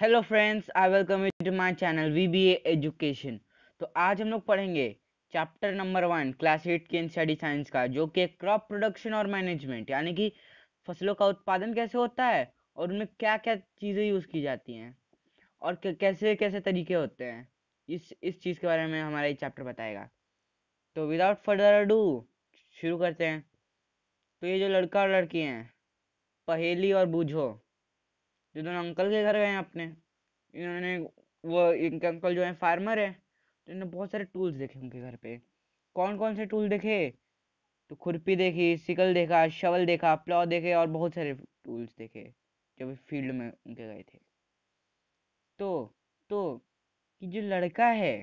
Hello friends I welcome you to my channel VBA education तो आज हम लोग पढ़ेंगे chapter number one class eight के स्टडी साइंस का जो कि क्रॉप प्रोडक्शन और मैनेजमेंट यानी कि फसलों का उत्पादन कैसे होता है और उनमें क्या क्या चीज़ें यूज़ की जाती हैं और कैसे कैसे तरीके होते हैं इस इस चीज़ के बारे में हमारा ये चैप्टर बताएगा तो विदाउट फर्दर डू शुरू करते हैं तो ये जो लड़का और लड़की हैं पहेली और बूझो ये दोनों अंकल के घर गए हैं अपने इन्होंने वो इनके अंकल जो हैं फार्मर है तो इन्होंने बहुत सारे टूल्स देखे उनके घर पे कौन कौन से टूल देखे तो खुरपी देखी सिकल देखा शवल देखा प्लाव देखे और बहुत सारे टूल्स देखे जब फील्ड में उनके गए थे तो तो कि जो लड़का है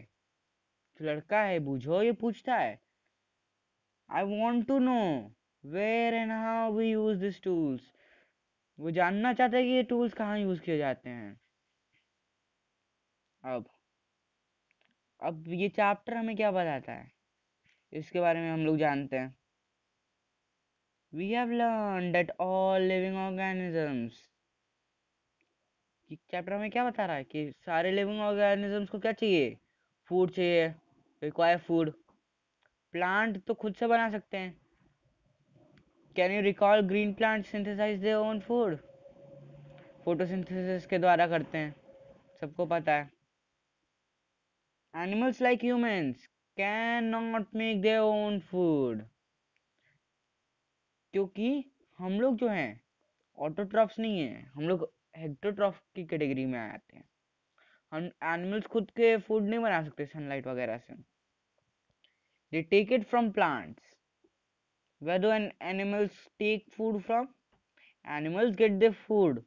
जो लड़का है बूझो ये पूछता है I want to know where and how we use this tools वो जानना चाहते है कि ये टूल्स कहाँ यूज़ किए जाते हैं अब अब ये चैप्टर हमें क्या बताता है इसके बारे में हम लोग जानते हैं we have learn that all living organisms chapter हमें क्या बता रहा है कि सारे लिविंग ऑर्गेनिजम्स को क्या चाहिए फूड चाहिए रिक्वायर फूड प्लांट तो खुद से बना सकते हैं can you recall green plant synthesize their own food photosynthesis के द्वारा करते हैं सबको पता है animals like humans can not make their own food क्योंकि हम लोग जो हैं ऑटोट्रॉफ्स नहीं है हम लोग हेक्टोट्रॉफ की कैटेगरी में आते हैं हम एनिमल्स खुद के फूड नहीं बना सकते सनलाइट वगैरह से they take it from plants where do an animals take food from animals get their food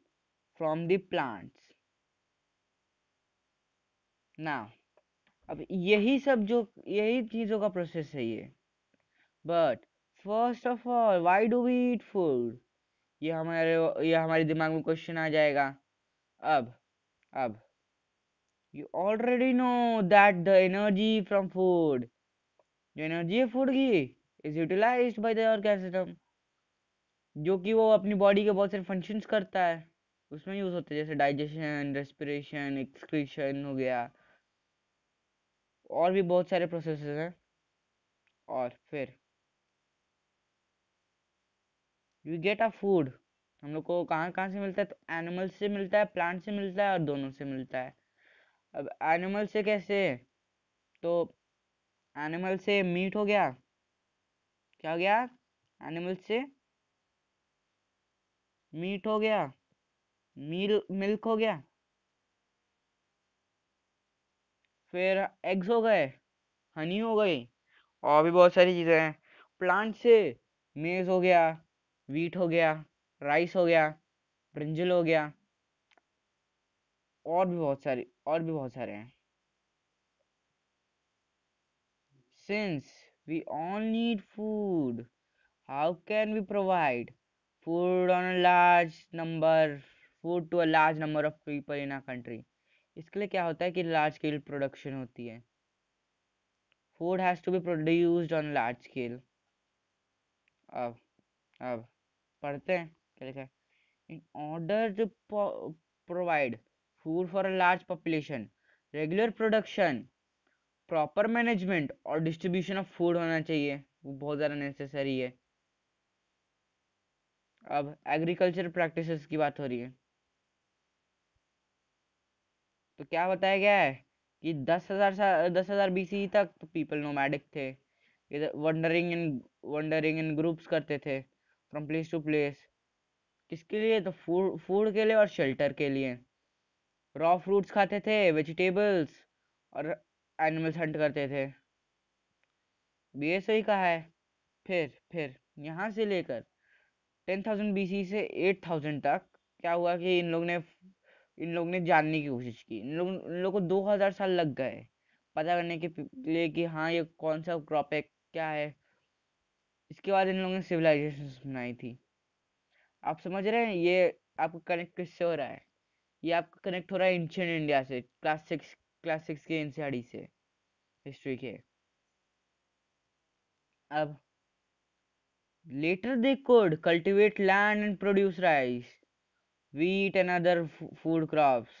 from the plants now अब यही सब जो यही चीजों का प्रोसेस है ये but first of all why do we eat food ये हमारे ये हमारे दिमाग में क्वेश्चन आ जाएगा अब अब you already know that the energy from food जो एनर्जी है फूड की is utilize by the organism जो कि वो अपनी बॉडी के बहुत सारे फंक्शंस करता है उसमें यूज होते हैं जैसे डाइजेशन रेस्पिरेशन एक्सक्रीशन हो गया और भी बहुत सारे प्रोसेस हैं और फिर वी गेट अ फूड हम लोग को कहाँ कहाँ से मिलता है तो एनिमल्स से मिलता है प्लांट से मिलता है और दोनों से मिलता है अब एनिमल से कैसे तो एनिमल से मीट हो गया क्या हो गया एनिमल्स से मीट हो गया मील मिल्क हो गया फिर एग्स हो गए हनी हो गई और भी बहुत सारी चीज़ें हैं प्लांट से मेज हो गया वीट हो गया राइस हो गया ब्रिंजल हो गया और भी बहुत सारी और भी बहुत सारे हैं since We all need food. How can we provide food on a large number, food to a large number of people in a country? इसके लिए क्या होता है कि लार्ज स्केल प्रोडक्शन होती है food has to be produced on large scale अब अब पढ़ते हैं क्या लिखा है in order to provide food for a large population regular production proper management और डिस्ट्रीब्यूशन ऑफ फूड होना चाहिए वो बहुत ज़्यादा नेसेसरी है अब एग्रीकल्चर प्रैक्टिसेस की बात हो रही है तो क्या बताया गया है कि दस हजार दस हजार बीसी e तक तो पीपल नोमैडिक थे wandering in wandering in groups करते थे फ्रॉम प्लेस टू प्लेस किसके लिए तो फूड फूड के लिए और शेल्टर के लिए रॉ फ्रूट्स खाते थे वेजिटेबल्स और एनिमल्स हंट करते थे बी एस सही कहा है फिर फिर यहाँ से लेकर टेन थाउजेंड बी सी से एट थाउजेंड तक क्या हुआ कि इन लोग ने इन लोग ने जानने की कोशिश की इन लोग इन लोग को दो हज़ार साल लग गए पता करने के लिए कि हाँ ये कौन सा क्रॉप है क्या है इसके बाद इन लोगों ने सिविलाइजेशन बनाई थी आप समझ रहे हैं ये आपको कनेक्ट किससे हो रहा है ये आपको कनेक्ट हो रहा है एंशियन इंडिया से क्लास सिक्स क्लास सिक्स के एन से हिस्ट्री के अब later they could cultivate land and produce rice wheat and other food crops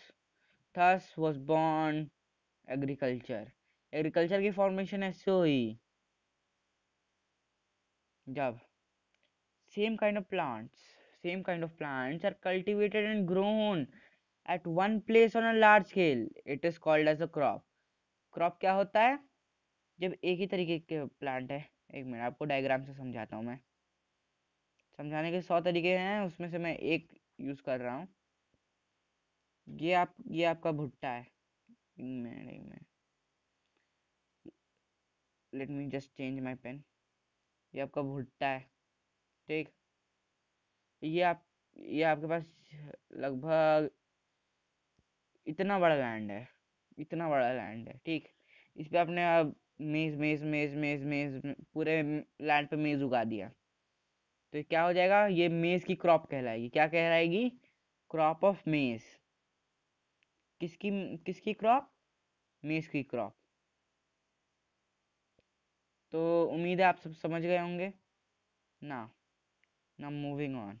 thus was born agriculture agriculture की फॉर्मेशन ऐसे हुई जब same kind of plants same kind of plants are cultivated and grown at one place on a large scale it is called as a crop crop क्या होता है जब एक ही तरीके के प्लांट है एक मिनट आपको डायग्राम से समझाता हूँ मैं समझाने के सौ तरीके हैं उसमें से मैं एक यूज कर रहा हूँ ये आप ये आपका भुट्टा है एक मिनट एक minute let me just change my pen ये आपका भुट्टा है ठीक ये आप ये आपके पास लगभग इतना बड़ा लैंड है इतना बड़ा लैंड है ठीक इस पर आपने अब मेज मेज मेज मेज मेज पूरे लैंड पे मेज उगा दिया तो क्या हो जाएगा ये मेज की क्रॉप कहलाएगी क्या कहलाएगी क्रॉप ऑफ मेज किसकी किसकी क्रॉप मेज की क्रॉप तो उम्मीद है आप सब समझ गए होंगे ना ना moving on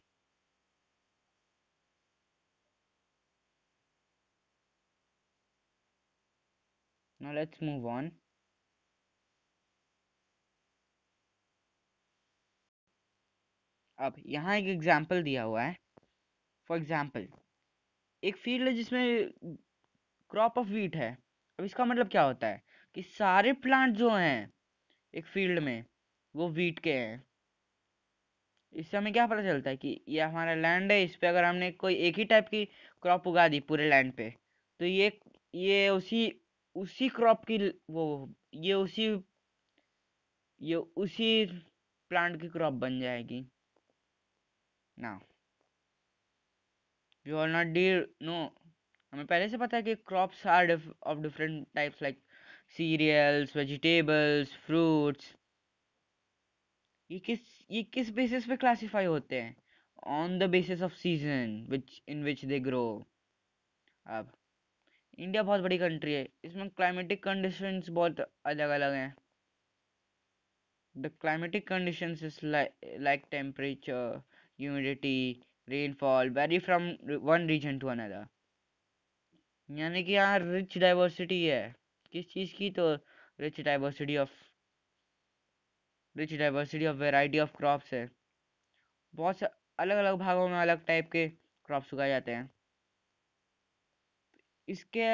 now let's move on अब यहाँ एक एग्जाम्पल दिया हुआ है फॉर एग्जाम्पल एक फील्ड है जिसमें क्रॉप ऑफ वीट है अब इसका मतलब क्या होता है कि सारे प्लांट जो हैं एक फील्ड में वो वीट के हैं इससे हमें क्या पता चलता है कि ये हमारा लैंड है इस पर अगर हमने कोई एक ही टाइप की क्रॉप उगा दी पूरे लैंड पे तो ये ये उसी उसी क्रॉप की वो ये उसी ये उसी प्लांट की क्रॉप बन जाएगी ना you are not the know हमें पहले से पता है कि crops are of different types like cereals vegetables fruits ये किस ये किस बेसिस पे क्लासिफाई होते हैं on the basis of season which in which they grow अब इंडिया बहुत बड़ी कंट्री है इसमें क्लाइमेटिक कंडीशन बहुत अलग अलग हैं the climatic condition is like temperature humidity rainfall vary from one region to another यानी कि यहाँ रिच डाइवर्सिटी है किस चीज़ की तो rich diversity of rich diversity of variety of crops है बहुत से अलग अलग भागों में अलग टाइप के क्रॉप्स उगाए जाते हैं इसके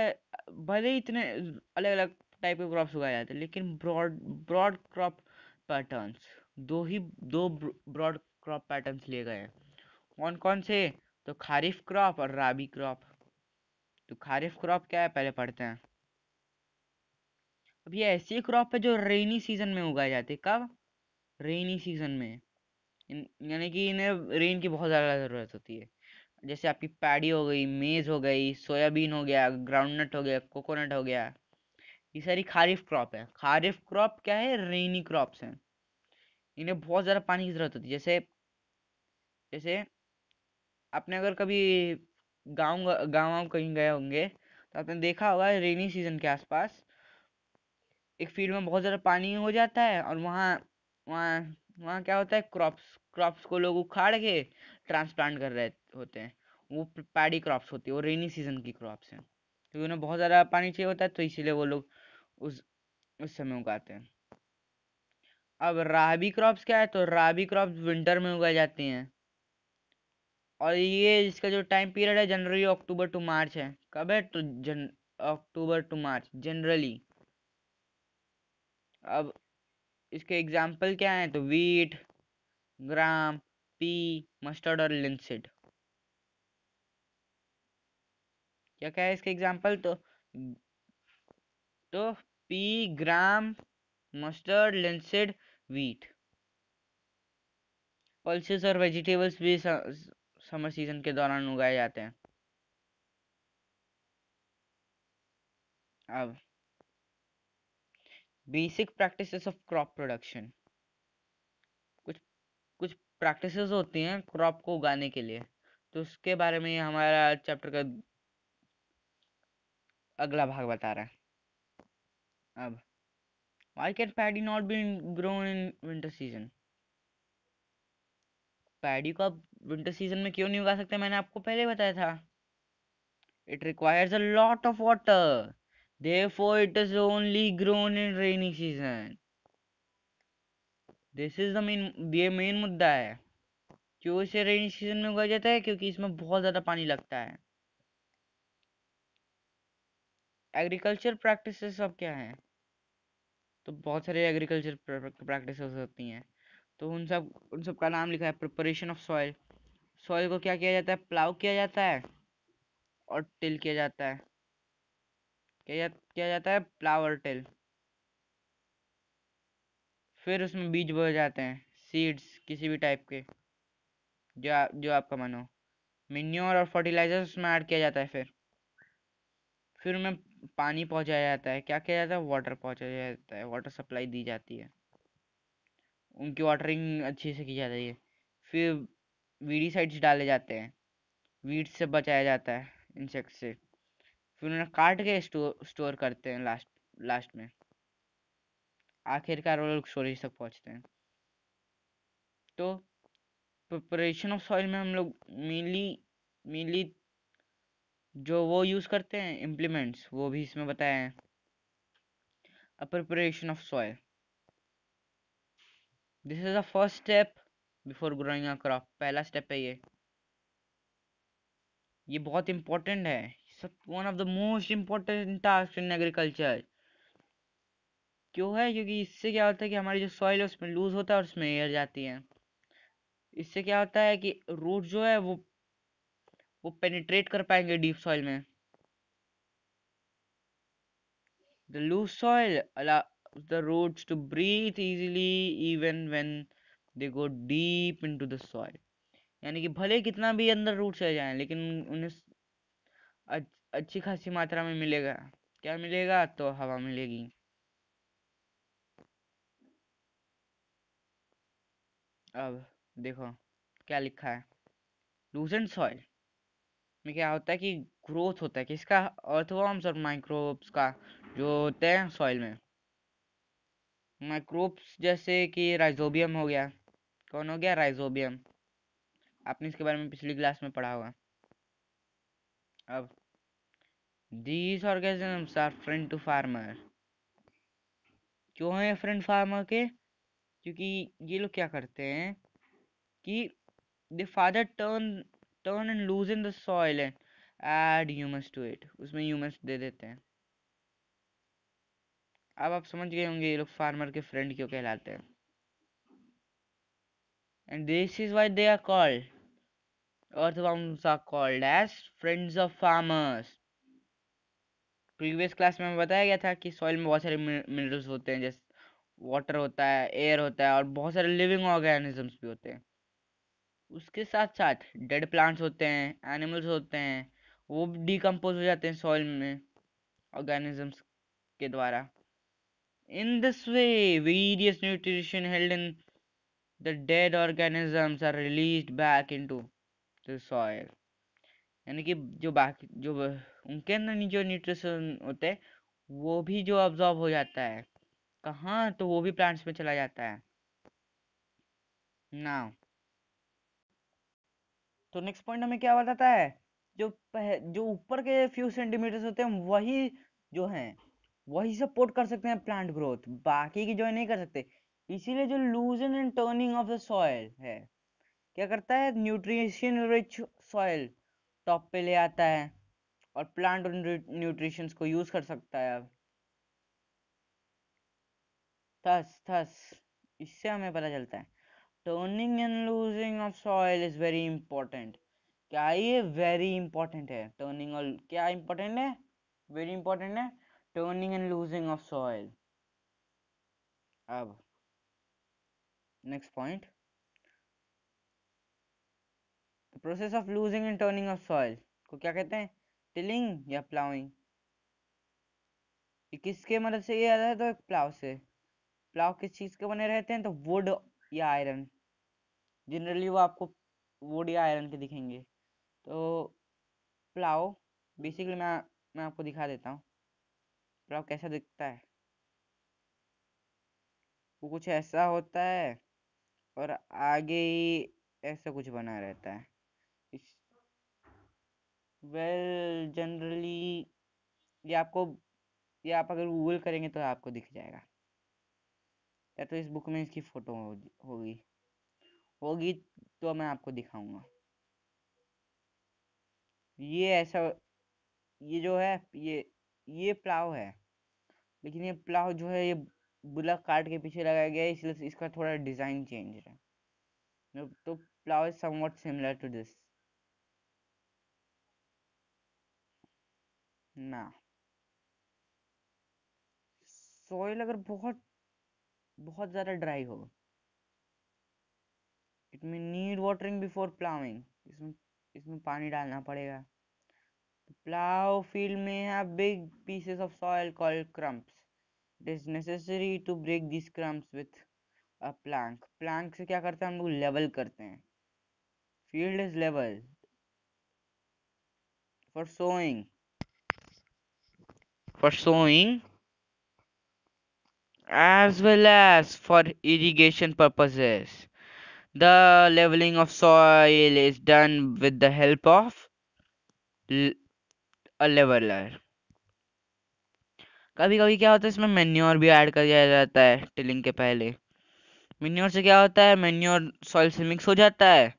भले ही इतने अलग अलग टाइप के क्रॉप्स उगाए जाते हैं लेकिन ब्रॉड ब्रॉड क्रॉप पैटर्न्स दो ही दो ब्रॉड क्रॉप पैटर्न्स लिए गए हैं कौन कौन से तो खारिफ क्रॉप और राबी क्रॉप तो खारिफ क्रॉप क्या है पहले पढ़ते हैं अब ये ऐसी क्रॉप है जो रेनी सीजन में उगाए जाते कब रेनी सीजन में यानी कि इन्हें रेन की बहुत ज़्यादा ज़रूरत होती है जैसे आपकी पैडी हो गई मेज़ हो गई सोयाबीन हो गया ग्राउंडनट हो गया कोकोनट हो गया ये सारी खारिफ क्रॉप है खारिफ क्रॉप क्या है रेनी क्रॉप्स हैं इन्हें बहुत ज़्यादा पानी की ज़रूरत होती है जैसे जैसे आपने अगर कभी गांव वाँव कहीं गए होंगे तो आपने देखा होगा रेनी सीजन के आसपास एक फील्ड में बहुत ज़्यादा पानी हो जाता है और वहाँ वहाँ वहाँ क्या होता है क्रॉप्स क्रॉप्स को लोग उखाड़ के ट्रांसप्लांट कर रहे होते हैं वो पैडी क्रॉप्स होती है वो रेनी सीजन की क्रॉप्स हैं क्योंकि उन्हें बहुत ज़्यादा पानी चाहिए होता है तो इसीलिए वो लोग उस उस समय उगाते हैं अब राबी क्रॉप्स क्या है तो राबी क्रॉप्स विंटर में उगाई जाती हैं और ये इसका जो टाइम पीरियड है जनरली अक्टूबर टू मार्च है कब है तो जन अक्टूबर टू मार्च जनरली अब इसके एग्जाम्पल क्या हैं तो वीट ग्राम पी मस्टर्ड और लिंसिड क्या क्या है इसके एग्जाम्पल तो तो pea gram mustard linseed wheat pulses और वेजिटेबल्स भी समर सीजन के दौरान उगाए जाते हैं अब basic practices of crop production कुछ कुछ प्रैक्टिसेस होती हैं क्रॉप को उगाने के लिए तो उसके बारे में हमारा चैप्टर का अगला भाग बता रहा है अब why can paddy not be grown in winter season paddy को आप विंटर सीजन में क्यों नहीं उगा सकते मैंने आपको पहले बताया था it requires a lot of water therefore it is only grown in rainy season this is the main ये मेन मुद्दा है क्यों इसे रेनी सीजन में उगाया जाता है क्योंकि इसमें बहुत ज़्यादा पानी लगता है एग्रीकल्चर प्रैक्टिस अब क्या हैं तो बहुत सारे एग्रीकल्चर प्रैक्टिस होती हैं तो उन सब उन सब का नाम लिखा है प्रिपरेशन ऑफ सॉइल सॉइल को क्या किया जाता है प्लाउ किया जाता है और टिल किया जाता है क्या किया जाता है प्लाव और टिल फिर उसमें बीज बोए जाते हैं सीड्स किसी भी टाइप के जो आ, जो आपका मन हो मिन्योर और फर्टिलाइजर उसमें ऐड किया जाता है फिर फिर उनमें पानी पहुंचाया जाता है क्या किया जाता है वाटर पहुंचाया जाता है वाटर सप्लाई दी जाती है उनकी वाटरिंग अच्छे से की जाती है फिर वीडीसाइड्स डाले जाते हैं वीड से बचाया जाता है इंसेक्ट से फिर उन्हें काट के स्टोर स्टोर करते हैं लास्ट लास्ट में आखिरकार वो लोग स्टोरेज तक पहुंचते हैं तो प्रिपरेशन ऑफ सॉइल में हम लोग मेनली मेनली जो वो यूज़ करते हैं इम्प्लीमेंट्स वो भी इसमें बताए हैं a of soil this is the first step before growing a crop पहला स्टेप है ये ये बहुत इम्पोर्टेंट है सब one of the most important task in agriculture क्यों है क्योंकि इससे क्या होता है कि हमारी जो सॉइल है उसमें लूज होता है और उसमें एयर जाती है इससे क्या होता है कि रूट जो है वो वो पेनिट्रेट कर पाएंगे डीप सॉइल में The loose soil allows the roots to breathe easily even when they go deep into the soil यानी कि भले कितना भी अंदर रूट चले जाए लेकिन उन्हें अच्छी खासी मात्रा में मिलेगा क्या मिलेगा तो हवा मिलेगी अब देखो क्या लिखा है लूजेंट सॉइल में क्या होता है कि ग्रोथ होता है किसका अर्थवॉर्म्स और माइक्रोब्स का जो होते हैं सॉइल में माइक्रोब्स जैसे कि राइजोबियम हो गया कौन हो गया राइजोबियम आपने इसके बारे में पिछली क्लास में पढ़ा होगा अब these organisms are friend to farmer क्यों है फ्रेंड फार्मर के क्योंकि ये लोग क्या करते हैं कि they further turn turn and loose in the soil and add humus to it उसमें ह्यूमस दे देते हैं अब आप समझ गए होंगे ये लोग फार्मर के फ्रेंड क्यों कहलाते हैं and this is why they are called earthworms are called as friends of farmers previous class में बताया गया था कि सॉइल में बहुत सारे मिनरल्स होते हैं जैसे वाटर होता है एयर होता है और बहुत सारे लिविंग ऑर्गेनिजम्स भी होते हैं उसके साथ साथ डेड प्लांट्स होते हैं एनिमल्स होते हैं वो डिकम्पोज हो जाते हैं सॉइल में ऑर्गेनिजम्स के द्वारा in this way various nutrition held in the dead organisms are released back into the soil. यानी कि जो बाकी जो उनके अंदर जो न्यूट्रिशन होते हैं वो भी जो ऑब्जॉर्ब हो जाता है कहाँ तो वो भी प्लांट्स में चला जाता है नाउ तो नेक्स्ट पॉइंट हमें क्या बताता है जो जो ऊपर के फ्यू सेंटीमीटर्स होते हैं वही जो हैं वही सपोर्ट कर सकते हैं प्लांट ग्रोथ बाकी की जो है नहीं कर सकते इसीलिए जो loosen and turning of the soil है क्या करता है न्यूट्रिशन रिच सॉयल टॉप पे ले आता है और प्लांट न्यूट्रिशन को यूज कर सकता है अब थस थस इससे हमें पता चलता है turning and loosing of soil is very important क्या ये वेरी इंपॉर्टेंट है टर्निंग और क्या इंपॉर्टेंट है वेरी इंपॉर्टेंट है turning and loosing of soil अब next point process of loosing and turning of soil को क्या कहते हैं टिलिंग या प्लाउइंग किसके मदद से ये आता है तो एक प्लाव से प्लाव किस चीज़ के बने रहते हैं तो वुड या आयरन जनरली वो आपको वुड या आयरन के दिखेंगे तो प्लाव बेसिकली मैं मैं आपको दिखा देता हूँ प्लाव कैसा दिखता है वो कुछ ऐसा होता है और आगे ही ऐसा कुछ बना रहता है इस वेल जनरली ये आपको ये आप अगर गूगल करेंगे तो आपको दिख जाएगा या तो इस बुक में इसकी फ़ोटो होगी होगी तो मैं आपको दिखाऊंगा ये ऐसा ये जो है ये ये प्लाव है लेकिन ये प्लाव जो है ये बुलक काट के पीछे लगाया गया है इसलिए तो इसका थोड़ा डिज़ाइन चेंज है तो plough is something similar to this ना सॉइल अगर बहुत बहुत ज़्यादा ड्राई हो it mean need watering before ploughing इसमें इसमें पानी डालना पड़ेगा प्लाउ तो फील्ड में है big pieces of soil call crumbs it is necessary to break this crumbs with a plank plank से क्या करते हैं हम लोग लेवल करते हैं field is level for sowing for sowing as well as for irrigation purposes. The leveling of soil is done with the help of a leveler. कभी कभी क्या होता है इसमें मेन्योर भी ऐड कर दिया जाता है टिलिंग के पहले मेन्योर से क्या होता है मेन्योर सॉइल से मिक्स हो जाता है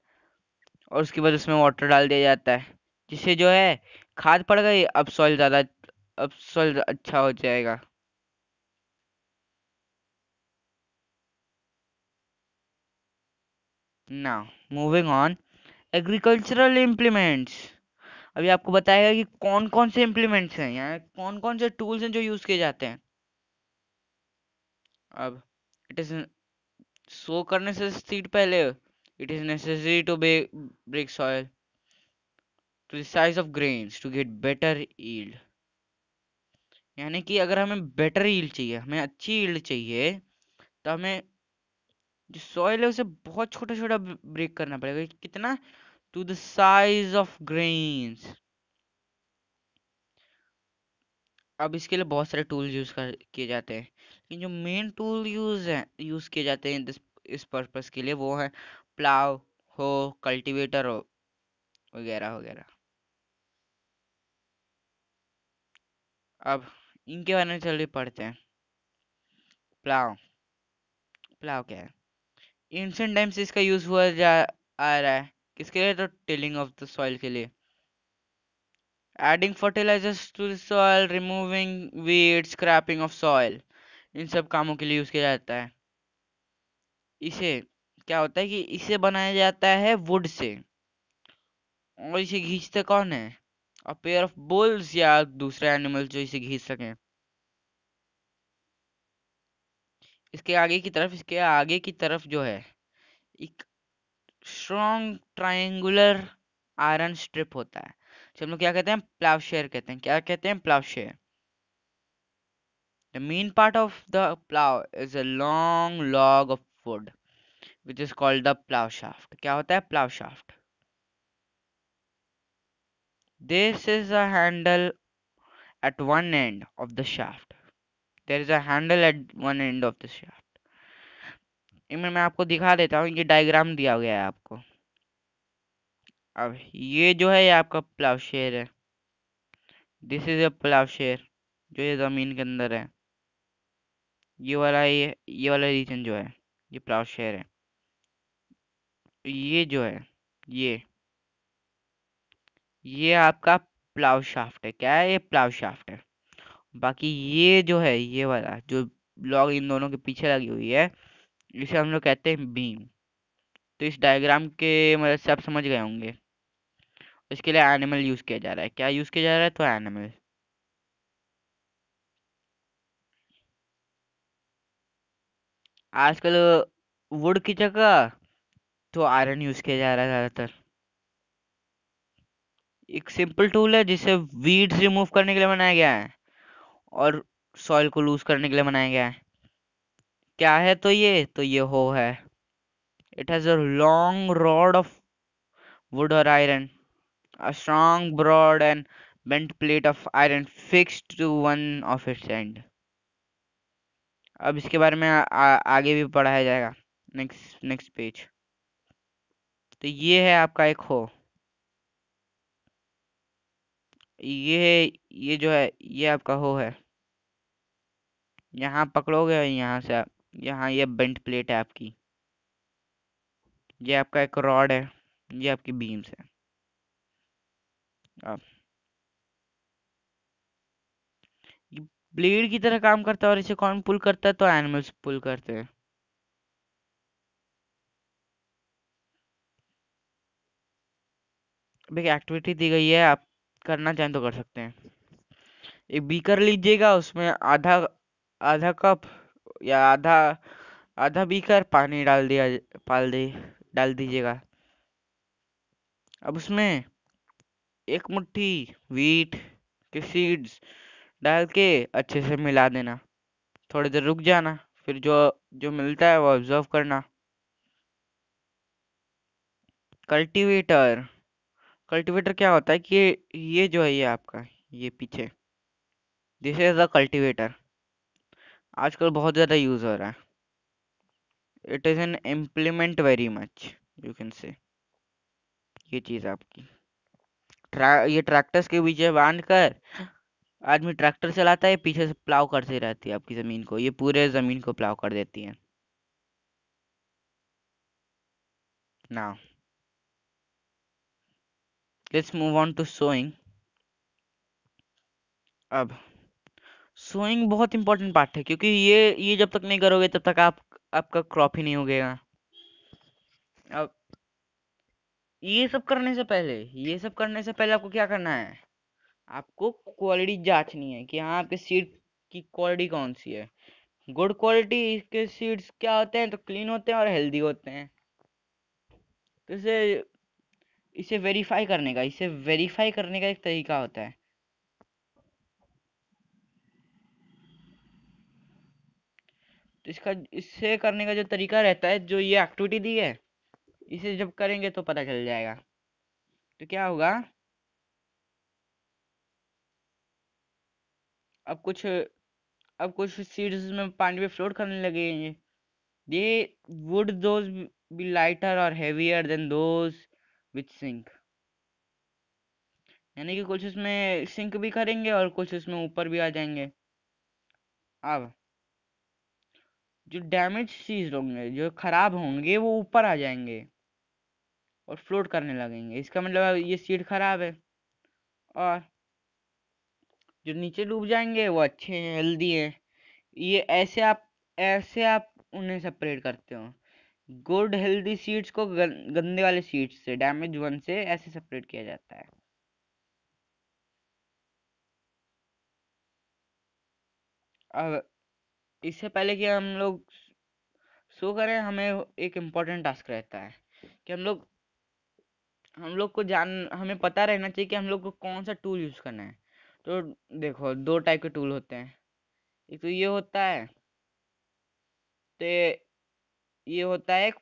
और उसके बाद उसमें वाटर डाल दिया जाता है जिससे जो है खाद पड़ गई अब सॉइल ज़्यादा अब सॉइल अच्छा हो जाएगा ना मूविंग ऑन एग्रीकल्चरल इम्प्लीमेंट्स अभी आपको बताएगा कि कौन कौन से इम्प्लीमेंट्स हैं यहाँ कौन कौन से टूल्स हैं जो यूज़ किए जाते हैं अब इट इज सो करने से सीट पहले it is necessary to be break soil to the size of grains to get better yield यानी कि अगर हमें बेटर ईल्ड चाहिए हमें अच्छी ईल्ड चाहिए तो हमें जो सॉइल है उसे बहुत छोटा छोटा ब्रेक करना पड़ेगा कितना to the size of grains अब इसके लिए बहुत सारे टूल यूज कर किए जाते हैं लेकिन जो मेन टूल यूज है यूज किए जाते हैं दिस, इस पर्पज के लिए वो है प्लाव हो कल्टीवेटर हो वगैरह वगैरह अब इनके बारे में चलिए पढ़ते हैं प्लाव प्लाव क्या है एंशेंट टाइम से इसका यूज हुआ जा आ रहा है किसके लिए तो टिलिंग ऑफ द सॉइल के लिए adding fertilizers to the soil removing weed scrapping of soil इन सब कामों के लिए यूज किया जाता है इसे क्या होता है कि इसे बनाया जाता है वुड से और इसे घींचते कौन है अ पेयर ऑफ बुल्स या दूसरे एनिमल्स जो इसे घींच सकें इसके आगे की तरफ इसके आगे की तरफ जो है एक स्ट्रॉन्ग ट्राइंगुलर आयरन स्ट्रिप होता है हम लोग क्या कहते हैं प्लाव शेयर कहते हैं क्या कहते हैं plough share the main part of the plough is a long log of wood which is called the plough shaft क्या होता है plough shaft this is a handle at one end of the shaft there is handle at one end of this shaft इनमें मैं आपको दिखा देता हूँ ये डायग्राम दिया गया है आपको अब ये जो है ये आपका शेर है दिस इज अ प्लावशेर जो ये ज़मीन के अंदर है ये वाला ये ये वाला रीजन जो है ये प्लाव शेर है ये जो है ये ये आपका प्लाव शाफ्ट है क्या है ये प्लाव शाफ्ट है बाकी ये जो है ये वाला जो लॉग इन दोनों के पीछे लगी हुई है इसे हम लोग कहते हैं बीम तो इस डायग्राम के मदद से आप समझ गए होंगे इसके लिए एनिमल यूज किया जा रहा है क्या यूज किया जा रहा है तो एनिमल आजकल वुड की जगह तो आयरन यूज किया जा रहा है ज्यादातर एक सिंपल टूल है जिसे वीड्स रिमूव करने के लिए बनाया गया है और सॉइल को लूज करने के लिए बनाया गया है क्या है तो ये तो ये हो है it has a long rod of wood और iron a strong broad and bent plate of iron fixed to one of its end अब इसके बारे में आ, आ, आगे भी पढ़ाया जाएगा नेक्स्ट नेक्स्ट पेज तो ये है आपका एक हो ये ये जो है ये आपका हो है यहाँ पकड़ोगे यहाँ से यहाँ ये बेंट प्लेट है आपकी ये आपका एक रॉड है ये आपकी बीम्स है आप। ब्लेड की तरह काम करता है और इसे कौन पुल करता है तो एनिमल्स पुल करते हैं एक एक्टिविटी दी गई है आप करना चाहें तो कर सकते हैं एक बीकर लीजिएगा उसमें आधा आधा कप या आधा आधा बीकर पानी डाल दिया पाल दे डाल दीजिएगा अब उसमें एक मुट्ठी वीट के सीड्स डाल के अच्छे से मिला देना थोड़ी देर रुक जाना फिर जो जो मिलता है वो ऑब्जर्व करना कल्टीवेटर कल्टीवेटर क्या होता है कि ये जो है ये आपका ये पीछे दिस इज द कल्टीवेटर आजकल बहुत ज़्यादा यूज हो रहा है it is an implement very much you can say ये चीज़ आपकी ट्रा ये ट्रैक्टर्स के पीछे बांध कर आदमी ट्रैक्टर चलाता है पीछे से प्लाव करती रहती है आपकी ज़मीन को ये पूरे ज़मीन को प्लाव कर देती है ना let's move on to sowing अब सोइंग बहुत इंपॉर्टेंट पार्ट है क्योंकि ये ये जब तक नहीं करोगे तब तक आप आपका क्रॉप ही नहीं उगेगा अब ये सब करने से पहले ये सब करने से पहले आपको क्या करना है आपको क्वालिटी जांचनी है कि हाँ आपके सीड की क्वालिटी कौन सी है गुड क्वालिटी के सीड्स क्या होते हैं तो क्लीन होते हैं और हेल्दी होते हैं तो इसे इसे वेरीफाई करने का इसे वेरीफाई करने का एक तरीका होता है तो इसका इससे करने का जो तरीका रहता है जो ये एक्टिविटी दी है इसे जब करेंगे तो पता चल जाएगा तो क्या होगा अब कुछ अब कुछ सीड्स में पानी पे फ्लोट करने लगेंगे ये वुड दोज बी लाइटर और heavier than those with sink यानी कि कुछ उसमें सिंक भी करेंगे और कुछ उसमें ऊपर भी आ जाएंगे अब जो डैमेज चीज होंगे जो खराब होंगे वो ऊपर आ जाएंगे और फ्लोट करने लगेंगे इसका मतलब ये सीट खराब है और जो नीचे डूब जाएंगे वो अच्छे हैं हेल्दी हैं ये ऐसे आप ऐसे आप उन्हें सेपरेट करते हो गुड हेल्दी सीड्स को गंदे वाले सीड्स से डैमेज वन से ऐसे सेपरेट किया जाता है अब इससे पहले कि हम लोग शो करें हमें एक इम्पोर्टेंट टास्क रहता है कि हम लोग हम लोग को जान हमें पता रहना चाहिए कि हम लोग को कौन सा टूल यूज़ करना है तो देखो दो टाइप के टूल होते हैं एक तो ये होता है तो ये होता है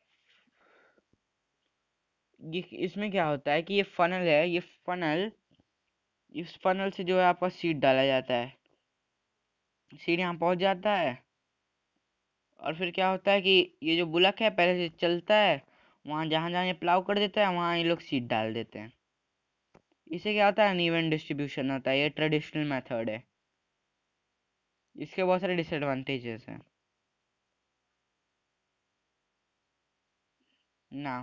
ये इसमें क्या होता है कि ये फनल है ये फनल इस फनल से जो है आपका सीड डाला जाता है सीड यहाँ पहुँच जाता है और फिर क्या होता है कि ये जो बुलक है पहले से चलता है वहाँ जहाँ जहाँ ये प्लाव कर देता है वहाँ ये लोग सीट डाल देते हैं इसे क्या होता है अनइवन डिस्ट्रीब्यूशन होता है ये ट्रेडिशनल मेथड है इसके बहुत सारे डिसएडवांटेजेस हैं ना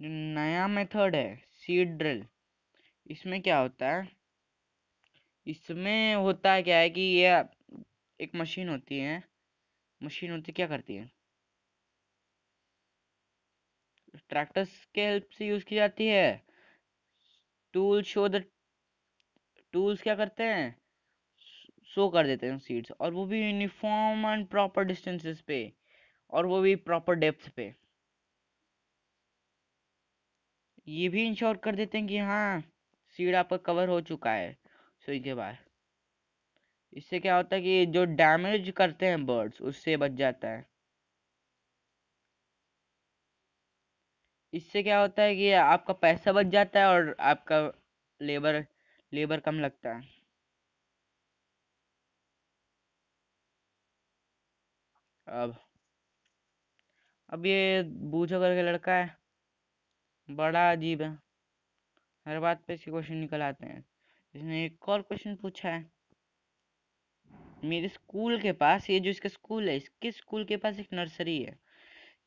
जो नया मेथड है सीड ड्रिल इसमें क्या होता है इसमें होता है क्या है कि ये एक मशीन होती है मशीन होती क्या करती है ट्रैक्टर्स के हेल्प से यूज की जाती है टूल शो द टूल्स क्या करते हैं शो कर देते हैं सीड्स और वो भी यूनिफॉर्म एंड प्रॉपर डिस्टेंसेस पे और वो भी प्रॉपर डेप्थ पे ये भी इंश्योर कर देते हैं कि हाँ सीड आपका कवर हो चुका है सो के बाद इससे क्या होता है कि जो डैमेज करते हैं बर्ड्स उससे बच जाता है इससे क्या होता है कि आपका पैसा बच जाता है और आपका लेबर लेबर कम लगता है अब अब ये बूझो करके लड़का है बड़ा अजीब है हर बात पे इसके क्वेश्चन निकल आते हैं इसने एक और क्वेश्चन पूछा है मेरे स्कूल के पास ये जो इसका स्कूल है इसके स्कूल के पास एक नर्सरी है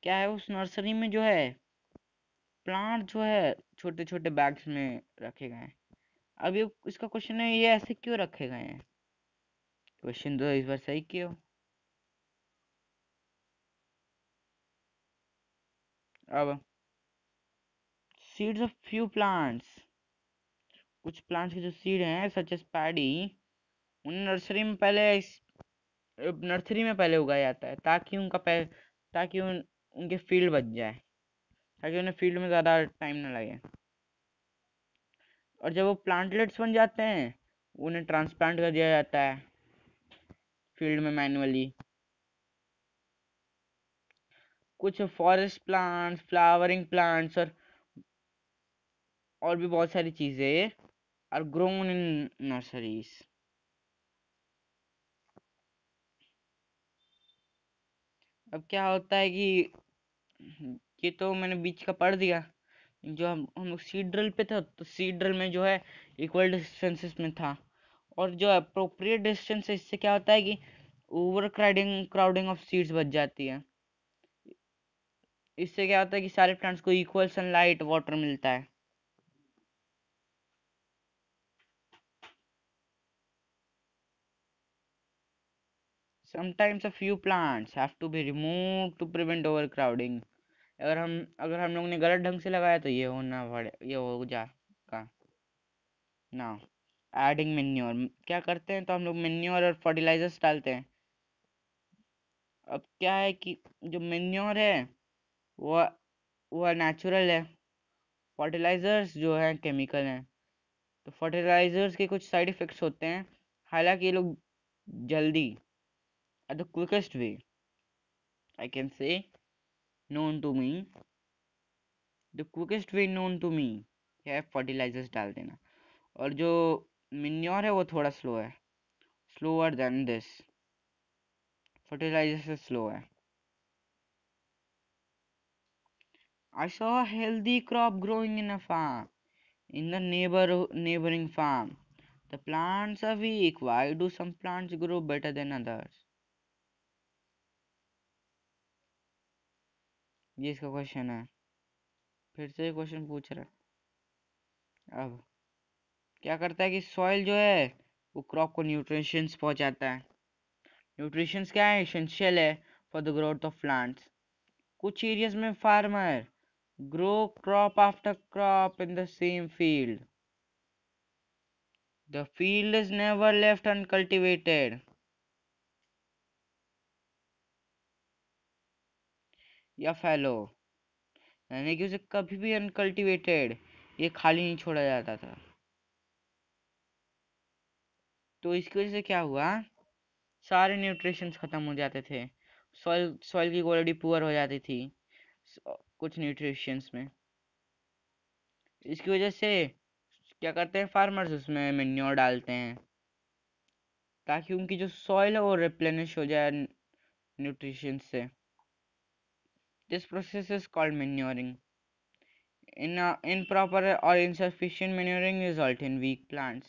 क्या है उस नर्सरी में जो है प्लांट जो है छोटे छोटे बैग्स में रखे गए हैं अब ये इसका क्वेश्चन है ये ऐसे क्यों रखे गए हैं क्वेश्चन दो तो इस बार सही क्यों अब सीड्स ऑफ फ्यू प्लांट्स कुछ प्लांट्स के जो सीड हैं सच एस पैडी उन नर्सरी में पहले नर्सरी में पहले उगाया जाता है ताकि उनका पै ताकि उन उनके फील्ड बच जाए ताकि उन्हें फील्ड में ज़्यादा टाइम ना लगे और जब वो प्लांटलेट्स बन जाते हैं उन्हें ट्रांसप्लांट कर दिया जाता है फील्ड में मैनुअली कुछ फॉरेस्ट प्लांट्स फ्लावरिंग प्लांट्स और और भी बहुत सारी चीज़ें आर ग्रोन इन नर्सरीज़ अब क्या होता है कि हम्म, ये तो मैंने बीच का पढ़ दिया जो हम हम सी ड्रिल पे था तो सी ड्रिल में जो है इक्वल डिस्टेंसेस में था और जो अप्रोप्रिएट डिस्टेंस है इससे क्या होता है कि overcrowding crowding of seeds बच जाती है इससे क्या होता है कि सारे प्लांट्स को इक्वल सनलाइट वाटर मिलता है sometimes a few plants have to be remove to prevent overcrowding अगर हम अगर हम लोग ने गलत ढंग से लगाया तो ये होना पड़े ये हो जाएगा ना एडिंग मेन्योर क्या करते हैं तो हम लोग मेन्योर और फर्टिलाइजर्स डालते हैं अब क्या है कि जो मेन्योर है वो वो नेचुरल है फर्टिलाइजर्स जो हैं केमिकल हैं तो फर्टिलाइजर्स के कुछ साइड इफ़ेक्ट्स होते हैं हालांकि ये लोग जल्दी are the quickest way I can say known to me the quickest way known to me है फर्टिलाइजर्स डाल देना और जो मिन्योर है वो थोड़ा स्लो है slower than this fertilizers slow है I saw a healthy crop growing in a farm in the neighbor neighboring farm. The plants are weak. Why do some plants grow better than others? ये इसका question है फिर से question पूछ रहा है अब क्या करता है कि सॉइल जो है वो क्रॉप को न्यूट्रिशंस पहुंचाता है न्यूट्रिशंस क्या है इसेंशियल है for the growth of plants कुछ एरियाज में farmer grow crop after crop in the same field the field is never left uncultivated या फैलो यानी कि उसे कभी भी अनकल्टिवेटेड ये खाली नहीं छोड़ा जाता था तो इसकी वजह से क्या हुआ सारे न्यूट्रिशंस ख़त्म हो जाते थे सॉइल सॉइल की क्वालिटी पुअर हो जाती थी कुछ न्यूट्रिशंस में इसकी वजह से क्या करते हैं फार्मर्स उसमें मेन्योर डालते हैं ताकि उनकी जो सॉइल है वो रिप्लेनिश हो जाए न्यूट्रिशंस से This process is called manuring. In, uh, improper or insufficient manuring result in weak plants.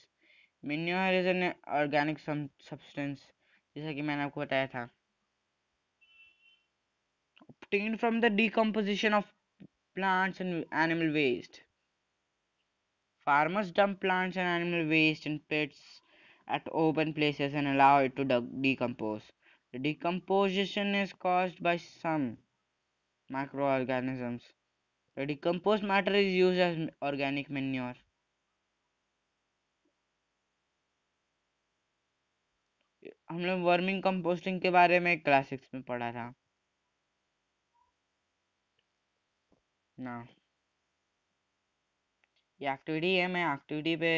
Manure is an organic substance, जैसा obtained from the decomposition of plants and animal waste farmers dump plants and animal waste in pits at open places and allow it to decompose the decomposition is caused by some macroorganisms. The decomposed matter is used as organic manure. हम लोग worming composting के बारे में class six में पढ़ा था ना ये एक्टिविटी है मैं एक्टिविटी पे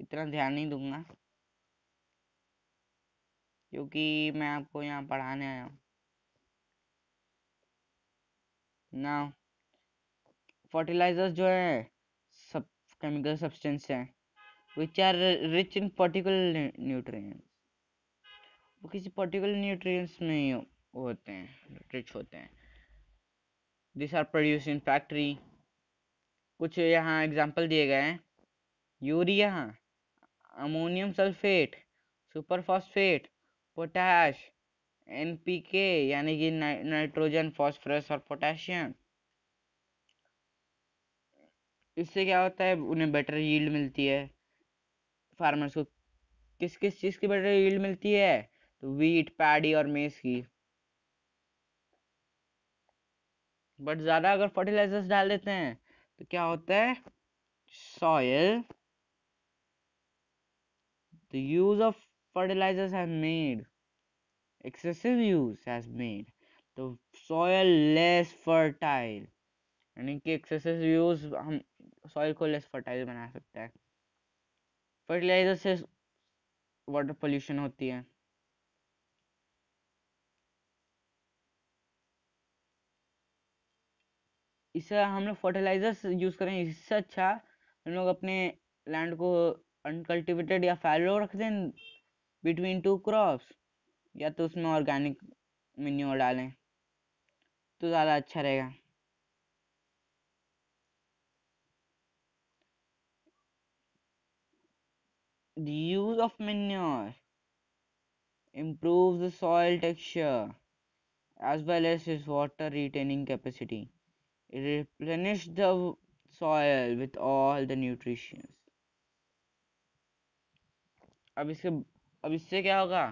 इतना ध्यान नहीं दूंगा क्योंकि मैं आपको यहाँ पढ़ाने आया हूँ ना फर्टिलाइजर्स जो है सब केमिकल सब्सटेंस हैं which are rich in particular nutrients वो किसी पर्टिकुलर न्यूट्रिएंट्स में ही होते हैं रिच होते हैं this are produce in factory कुछ यहाँ एग्जाम्पल दिए गए हैं urea ammonium sulphate super phosphate potash NPK यानी कि नाइट्रोजन फास्फोरस और पोटेशियम इससे क्या होता है उन्हें बेटर यील्ड मिलती है फार्मर्स को किस किस चीज़ की बेटर यील्ड मिलती है तो वीट पैडी और मेज की बट ज़्यादा अगर फर्टिलाइजर्स डाल देते हैं तो क्या होता है soil the use of fertilizers have made excessive use has made the soil less fertile यानी कि एक्सेसिव यूज हम सॉइल को लेस फर्टाइल बना सकते हैं फर्टिलाइजर से वाटर पोल्यूशन होती है इससे हम लोग फर्टिलाइजर्स यूज़ करें इससे अच्छा हम लोग अपने लैंड को अनकल्टिवेटेड या फैलो रख दें बिटवीन टू क्रॉप्स या तो उसमें ऑर्गेनिक मेन्योर डालें तो ज़्यादा अच्छा रहेगा The use of manure improves the soil texture as well as its water retaining capacity. It replenishes the soil with all the nutrients. अब इसके अब इससे क्या होगा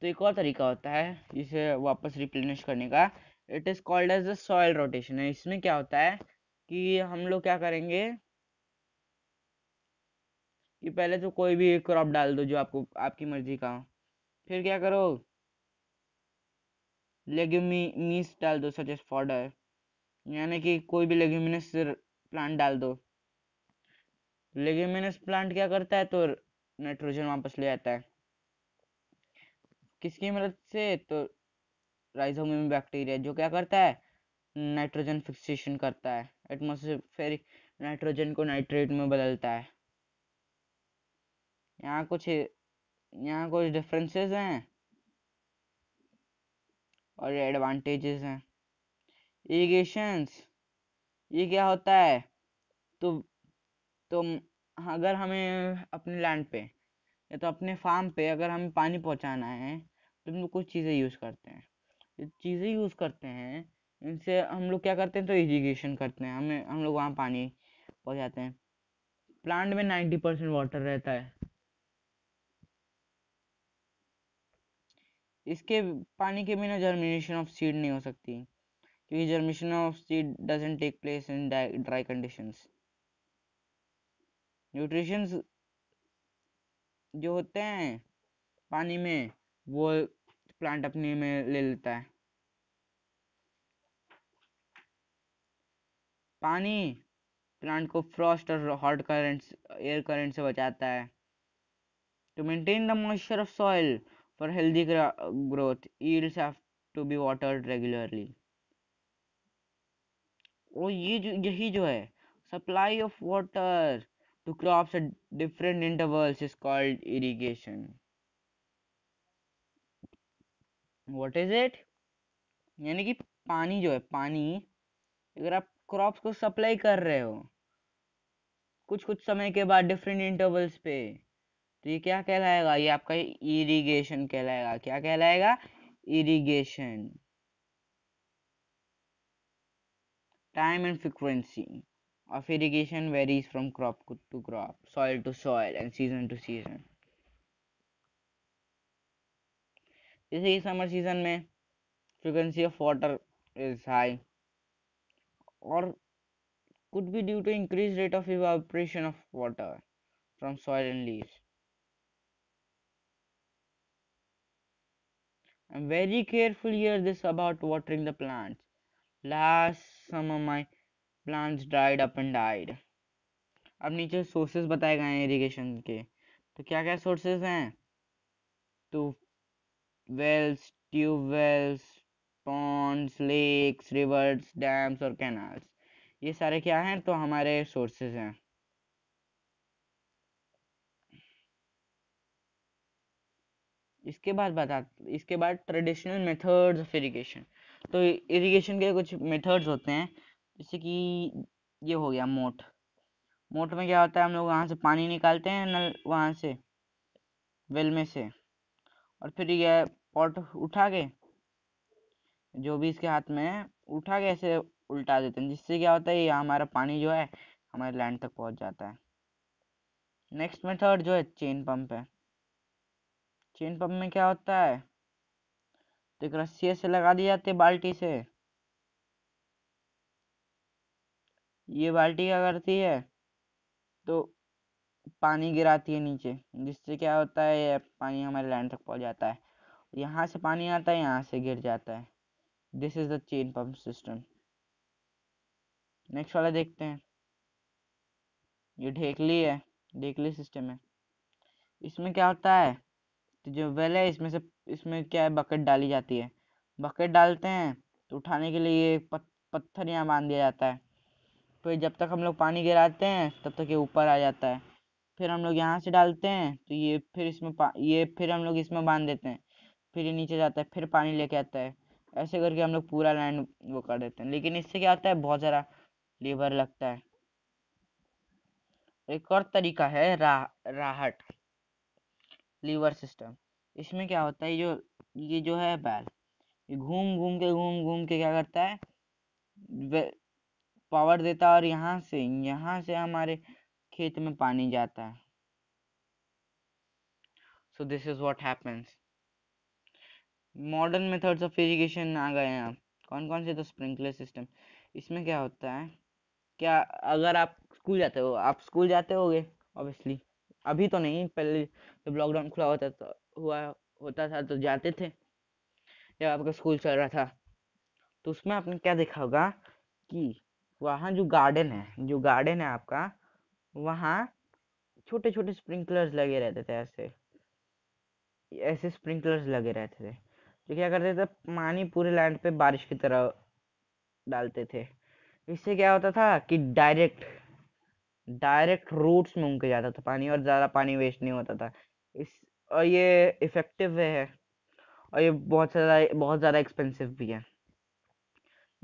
तो एक और तरीका होता है जिसे वापस रिप्लेनिश करने का it is called as the soil rotation है इसमें क्या होता है कि हम लोग क्या करेंगे कि पहले तो कोई भी क्रॉप डाल दो जो आपको आपकी मर्जी का फिर क्या करो लेग्यूमीस डाल दो सच एस फॉर्डर यानी कि कोई भी लेग्यूमिनस प्लांट डाल दो लेग्यूमिनस प्लांट क्या करता है तो नाइट्रोजन वापस ले आता है किसकी मदद से तो राइजोमियम बैक्टीरिया जो क्या करता है नाइट्रोजन फिक्सेशन करता है एटमोसफेयर नाइट्रोजन को नाइट्रेट में बदलता है यहाँ कुछ यहाँ कुछ डिफरेंसेस हैं और एडवांटेजेस हैं इरीगेशंस ये क्या होता है तो तो अगर हमें अपने लैंड पे या तो अपने फार्म पे अगर हमें पानी पहुंचाना है तो हम लोग कुछ चीज़ें यूज़ करते हैं जो चीज़ें यूज़ करते हैं इनसे हम लोग क्या करते हैं तो इरीगेशन करते हैं हमें हम लोग वहाँ पानी पहुँचाते हैं प्लांट में नाइन्टी परसेंट वाटर रहता है इसके पानी के बिना जर्मिनेशन ऑफ सीड नहीं हो सकती क्योंकि germination of seed doesn't take place in dry conditions nutritions जो होते हैं पानी में वो प्लांट अपने में ले लेता है पानी प्लांट को फ्रॉस्ट और हॉट करंट्स एयर करंट से बचाता है to maintain the moisture of soil for healthy growth yields have to be watered regularly और ये जो यही जो है supply of water to crops at different intervals is called irrigation. What is it? यानी कि पानी जो है पानी अगर आप क्रॉप्स को सप्लाई कर रहे हो कुछ कुछ समय के बाद डिफरेंट इंटरवल्स पे तो ये क्या कहलाएगा ये आपका इरिगेशन कहलाएगा क्या कहलाएगा irrigation time and frequency of irrigation varies from crop to crop, soil to soil, and season to season. This is summer season, में frequency of water is high or could be due to increased rate of evaporation of water from soil and leaves. I'm very careful here this about watering the plants. Last summer my plants dried up and died अब नीचे sources बताए गए हैं irrigation के तो क्या क्या sources हैं तो wells tube wells ponds lakes rivers dams और कैनाल्स ये सारे क्या हैं तो हमारे सोर्सेज हैं इसके बाद बता इसके बाद ट्रेडिशनल मेथड्स ऑफ इरिगेशन तो इरिगेशन के कुछ मेथड्स होते हैं जैसे कि ये हो गया मोट मोट में क्या होता है हम लोग वहाँ से पानी निकालते हैं नल वहाँ से वेल में से और फिर यह पॉट उठा के जो भी इसके हाथ में है उठा के ऐसे उल्टा देते हैं जिससे क्या होता है ये हमारा पानी जो है हमारे लैंड तक पहुँच जाता है नेक्स्ट मेथड जो है चेन पंप है चेन पंप में क्या होता है तो एक रस्सी से लगा दी जाती है बाल्टी से ये बाल्टी क्या करती है तो पानी गिराती है नीचे जिससे क्या होता है पानी हमारे लैंड तक पहुंच जाता है यहाँ से पानी आता है यहाँ से गिर जाता है this is the chain pump system next वाला देखते हैं ये ढेकली है ढेकली सिस्टम है इसमें क्या होता है तो जो वेल है इसमें से इसमें क्या है बकेट डाली जाती है बकेट डालते हैं तो उठाने के लिए ये पत्थर यहाँ बांध दिया जाता है फिर जब तक हम लोग पानी गिराते हैं तब तक ये ऊपर आ जाता है फिर हम लोग यहाँ से डालते हैं तो ये फिर इसमें ये फिर हम लोग इसमें बांध देते हैं फिर ये नीचे जाता है फिर पानी लेके आता है ऐसे करके हम लोग पूरा लैंड वो कर देते हैं लेकिन इससे क्या होता है बहुत सारा लेबर लगता है एक और तरीका है रा, राहट लीवर सिस्टम इसमें क्या होता है जो ये जो है बैल ये घूम घूम के घूम घूम के क्या करता है पावर देता है और यहाँ से यहाँ से हमारे खेत में पानी जाता है so this is what happens modern methods of irrigation आ गए हैं कौन कौन से तो स्प्रिंकलर सिस्टम इसमें क्या होता है क्या अगर आप स्कूल जाते हो आप स्कूल जाते हो गए ऑब्वियसली अभी तो नहीं पहले जब लॉकडाउन खुला होता तो हुआ होता था तो जाते थे जब आपका स्कूल चल रहा था तो उसमें आपने क्या देखा होगा कि वहाँ जो गार्डन है जो गार्डन है आपका वहाँ छोटे छोटे स्प्रिंकलर्स लगे रहते थे ऐसे ऐसे स्प्रिंकलर्स लगे रहते थे जो क्या करते थे पानी पूरे लैंड पे बारिश की तरह डालते थे इससे क्या होता था कि डायरेक्ट डायरेक्ट रूट्स में उनके जाता था पानी और ज़्यादा पानी वेस्ट नहीं होता था इस और ये इफ़ेक्टिव वे है और ये बहुत ज़्यादा बहुत ज़्यादा एक्सपेंसिव भी है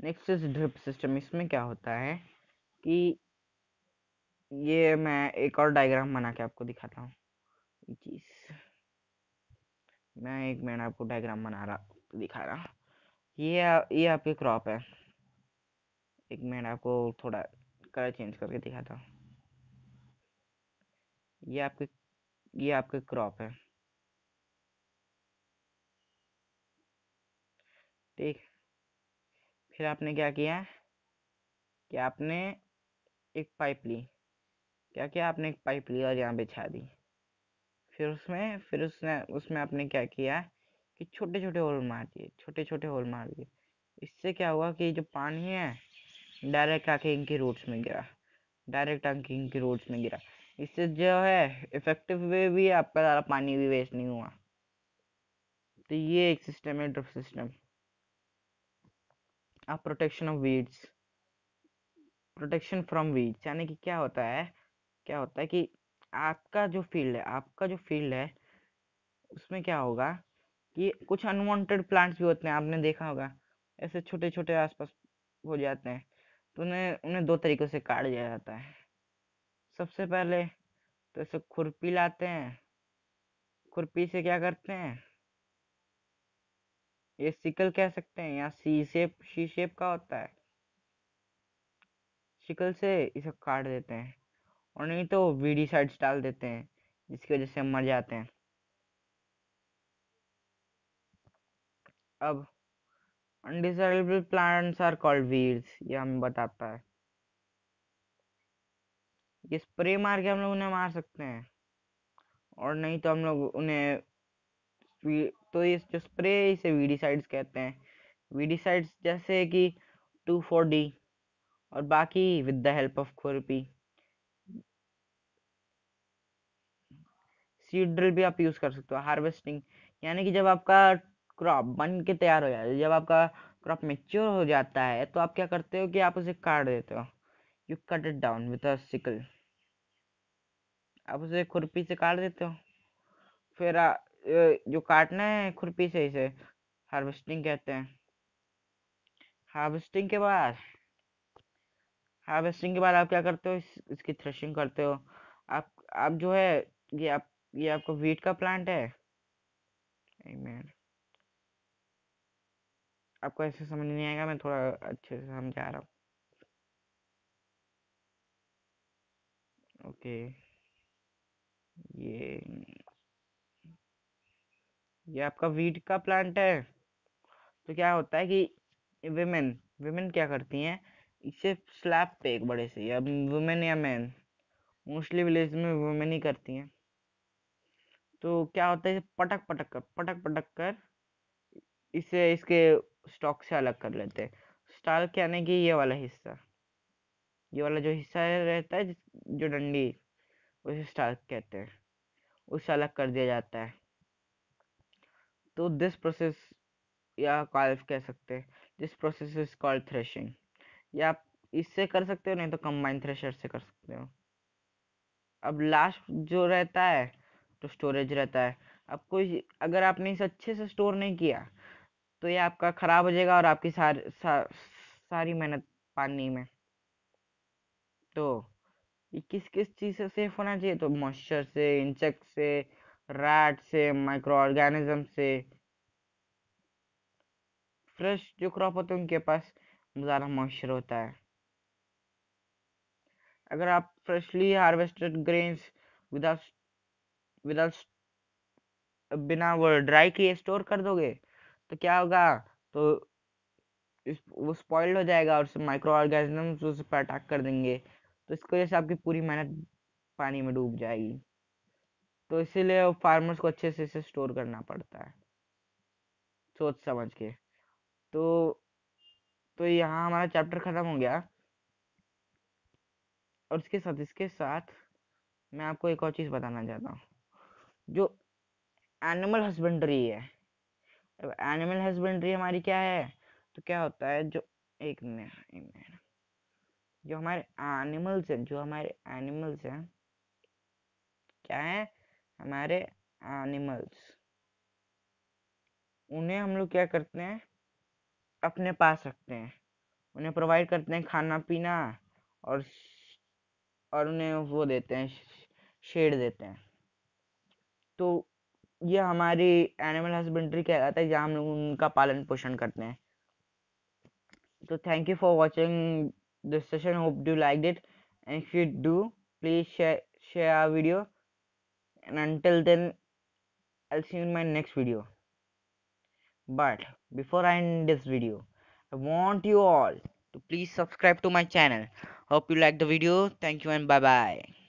नेक्स्ट इज ड्रिप सिस्टम इसमें क्या होता है कि ये मैं एक और डायग्राम बना के आपको दिखाता हूँ मैं एक मैं आपको डायग्राम बना रहा दिखा रहा ये ये आपकी क्रॉप है एक मैं आपको थोड़ा कलर चेंज करके दिखाता हूँ ये आपके ये आपके क्रॉप है ठीक फिर आपने क्या किया कि आपने एक पाइप ली क्या किया आपने एक पाइप ली और यहाँ बिछा दी फिर उसमें फिर उसने उसमें आपने क्या किया कि छोटे छोटे होल मार दिए छोटे छोटे होल मार दिए इससे क्या हुआ कि जो पानी है डायरेक्ट आके इनके रूट्स में गिरा डायरेक्ट आके इनके रूट्स में गिरा इससे जो है इफेक्टिव वे भी आपका ज़्यादा पानी भी वेस्ट नहीं हुआ तो ये एक सिस्टम है ड्रिप सिस्टम आप protection of weeds protection from weeds यानी कि क्या होता है क्या होता है कि आपका जो फील्ड है आपका जो फील्ड है उसमें क्या होगा कि कुछ अनवांटेड प्लांट्स भी होते हैं आपने देखा होगा ऐसे छोटे छोटे आसपास हो जाते हैं तो उन्हें उन्हें दो तरीक़ों से काट दिया जाता है सबसे पहले तो ऐसे खुरपी लाते हैं खुरपी से क्या करते हैं ये सिकल कह सकते हैं या सी शेप सी शेप का होता है सिकल से इसे काट देते हैं और नहीं तो वीडी साइड्स डाल देते हैं जिसकी वजह से हम मर जाते हैं अब undesirable plants are called weeds ये हमें बताता है ये स्प्रे मार के हम लोग उन्हें मार सकते हैं और नहीं तो हम लोग उन्हें तो ये जो स्प्रे इसे वीडीसाइड्स कहते हैं वीडीसाइड्स जैसे कि टू फोर डी और बाकी विद द हेल्प ऑफ खुरपी सीड ड्रिल भी आप यूज कर सकते हो हार्वेस्टिंग यानी कि जब आपका क्रॉप बन के तैयार हो जाता है जब आपका क्रॉप मेच्योर हो जाता है तो आप क्या करते हो कि आप उसे काट देते हो you cut it down with a sickle आप उसे खुरपी से काट देते हो फिर आ, जो काटना है खुरपी से इसे हार्वेस्टिंग कहते हैं हार्वेस्टिंग के बाद हार्वेस्टिंग के बाद आप क्या करते हो इस, इसकी थ्रेशिंग करते हो आप आप जो है ये आप ये आपको वीट का प्लांट है आपको ऐसे समझ नहीं आएगा मैं थोड़ा अच्छे से समझा रहा हूँ ओके ये ये आपका वीट का प्लांट है तो क्या होता है कि वेमेन वेमेन क्या करती हैं इसे स्लैब पे एक बड़े से या वुमेन या मैन मोस्टली विलेज में वुमेन ही करती हैं तो क्या होता है पटक पटक कर पटक पटक कर इसे इसके स्टॉक से अलग कर लेते हैं स्टार्क यानी कि ये वाला हिस्सा ये वाला जो हिस्सा रहता है जो डंडी उसे स्टार्क कहते हैं उसे अलग कर दिया जाता है तो दिस प्रोसेस या कॉल कह सकते हैं this process is called threshing या आप इससे कर सकते हो नहीं तो कंबाइन थ्रेशर से कर सकते हो अब लास्ट जो रहता है तो स्टोरेज रहता है अब कोई अगर आपने इसे अच्छे से स्टोर नहीं किया तो ये आपका ख़राब हो जाएगा और आपकी सार, सा, सारी मेहनत पानी में तो ये किस किस चीज़ से सेफ होना चाहिए तो मॉइस्चर से इंसेक्ट से रैट से माइक्रो ऑर्गेनिज्म से फ्रेश जो क्रॉप होते हैं उनके पास ज़्यादा मॉइस्चर होता है अगर आप freshly harvested grains without without बिना वो ड्राई किए स्टोर कर दोगे तो क्या होगा तो इस वो स्पॉइल्ड हो जाएगा और उससे माइक्रो ऑर्गेनिज्म उस पर अटैक कर देंगे तो इसकी वजह से आपकी पूरी मेहनत पानी में डूब जाएगी तो इसीलिए फार्मर्स को अच्छे से इसे स्टोर करना पड़ता है सोच समझ के तो तो यहाँ हमारा चैप्टर ख़त्म हो गया और इसके साथ इसके साथ मैं आपको एक और चीज़ बताना चाहता हूँ जो एनिमल हस्बेंड्री है अब एनिमल हस्बेंड्री हमारी क्या है तो क्या होता है जो एक मिनट जो हमारे एनिमल्स हैं जो हमारे एनिमल्स हैं क्या है हमारे एनिमल्स उन्हें हम लोग क्या करते हैं अपने पास रखते हैं उन्हें प्रोवाइड करते हैं खाना पीना और और उन्हें वो देते हैं शेड देते हैं तो ये हमारी एनिमल हस्बेंड्री कहलाता है जहाँ हम लोग उनका पालन पोषण करते हैं तो thank you for watching this session hope do like it and if you do please share share our video and until then i'll see you in my next video but before i end this video i want you all to please subscribe to my channel hope you like the video thank you and bye bye